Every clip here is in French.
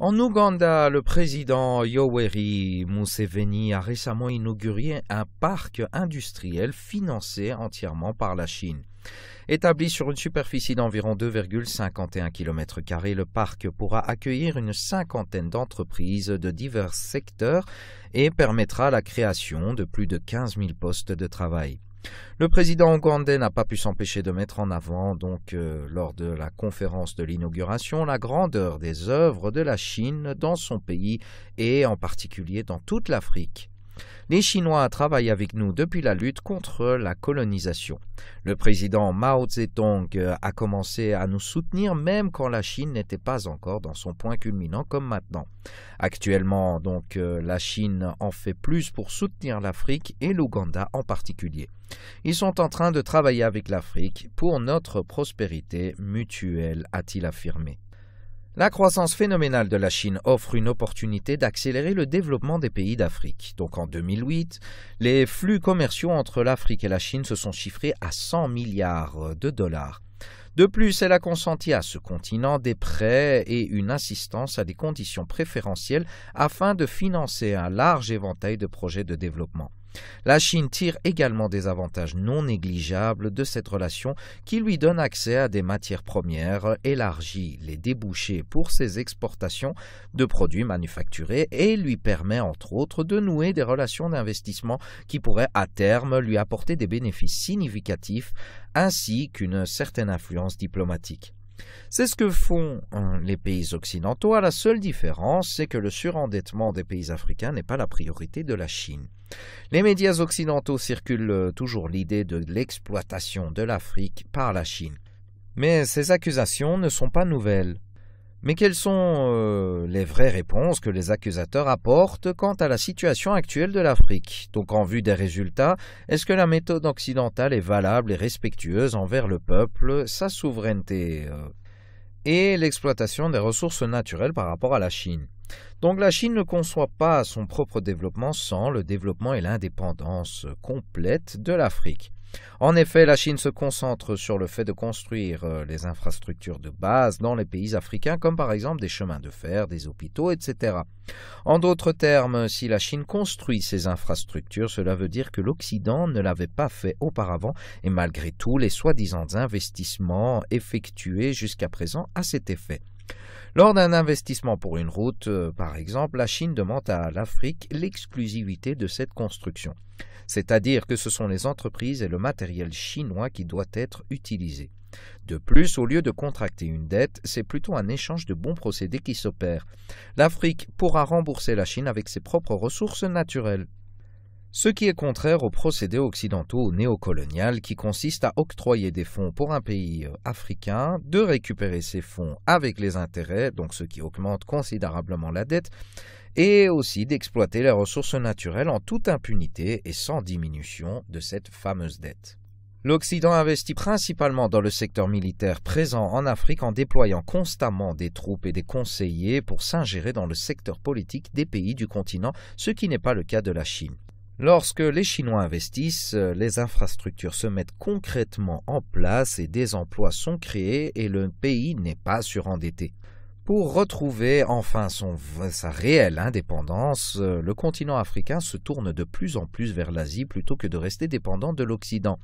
En Ouganda, le président Yoweri Museveni a récemment inauguré un parc industriel financé entièrement par la Chine. Établi sur une superficie d'environ 2,51 km, le parc pourra accueillir une cinquantaine d'entreprises de divers secteurs et permettra la création de plus de 15 000 postes de travail. Le président ougandais n'a pas pu s'empêcher de mettre en avant, donc, euh, lors de la conférence de l'inauguration, la grandeur des œuvres de la Chine dans son pays et en particulier dans toute l'Afrique. Les Chinois travaillent avec nous depuis la lutte contre la colonisation. Le président Mao Zedong euh, a commencé à nous soutenir même quand la Chine n'était pas encore dans son point culminant comme maintenant. Actuellement, donc, euh, la Chine en fait plus pour soutenir l'Afrique et l'Ouganda en particulier. Ils sont en train de travailler avec l'Afrique pour notre prospérité mutuelle, a-t-il affirmé. La croissance phénoménale de la Chine offre une opportunité d'accélérer le développement des pays d'Afrique. Donc en 2008, les flux commerciaux entre l'Afrique et la Chine se sont chiffrés à 100 milliards de dollars. De plus, elle a consenti à ce continent des prêts et une assistance à des conditions préférentielles afin de financer un large éventail de projets de développement. La Chine tire également des avantages non négligeables de cette relation qui lui donne accès à des matières premières, élargit les débouchés pour ses exportations de produits manufacturés et lui permet entre autres de nouer des relations d'investissement qui pourraient à terme lui apporter des bénéfices significatifs ainsi qu'une certaine influence diplomatique. C'est ce que font hein, les pays occidentaux. Ah, la seule différence, c'est que le surendettement des pays africains n'est pas la priorité de la Chine. Les médias occidentaux circulent euh, toujours l'idée de l'exploitation de l'Afrique par la Chine. Mais ces accusations ne sont pas nouvelles. Mais quelles sont euh, les vraies réponses que les accusateurs apportent quant à la situation actuelle de l'Afrique Donc en vue des résultats, est-ce que la méthode occidentale est valable et respectueuse envers le peuple, sa souveraineté euh, et l'exploitation des ressources naturelles par rapport à la Chine donc la Chine ne conçoit pas son propre développement sans le développement et l'indépendance complète de l'Afrique. En effet, la Chine se concentre sur le fait de construire euh, les infrastructures de base dans les pays africains, comme par exemple des chemins de fer, des hôpitaux, etc. En d'autres termes, si la Chine construit ces infrastructures, cela veut dire que l'Occident ne l'avait pas fait auparavant, et malgré tout, les soi-disant investissements effectués jusqu'à présent à cet effet. Lors d'un investissement pour une route, euh, par exemple, la Chine demande à l'Afrique l'exclusivité de cette construction, c'est-à-dire que ce sont les entreprises et le matériel chinois qui doivent être utilisés. De plus, au lieu de contracter une dette, c'est plutôt un échange de bons procédés qui s'opère. L'Afrique pourra rembourser la Chine avec ses propres ressources naturelles ce qui est contraire aux procédés occidentaux néocolonial qui consiste à octroyer des fonds pour un pays euh, africain, de récupérer ces fonds avec les intérêts, donc ce qui augmente considérablement la dette, et aussi d'exploiter les ressources naturelles en toute impunité et sans diminution de cette fameuse dette. L'Occident investit principalement dans le secteur militaire présent en Afrique en déployant constamment des troupes et des conseillers pour s'ingérer dans le secteur politique des pays du continent, ce qui n'est pas le cas de la Chine. Lorsque les Chinois investissent, les infrastructures se mettent concrètement en place et des emplois sont créés et le pays n'est pas surendetté. Pour retrouver enfin sa réelle indépendance, le continent africain se tourne de plus en plus vers l'Asie plutôt que de rester dépendant de l'Occident.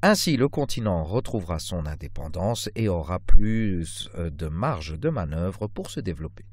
Ainsi, le continent retrouvera son indépendance et aura plus euh, de marge de manœuvre pour se développer.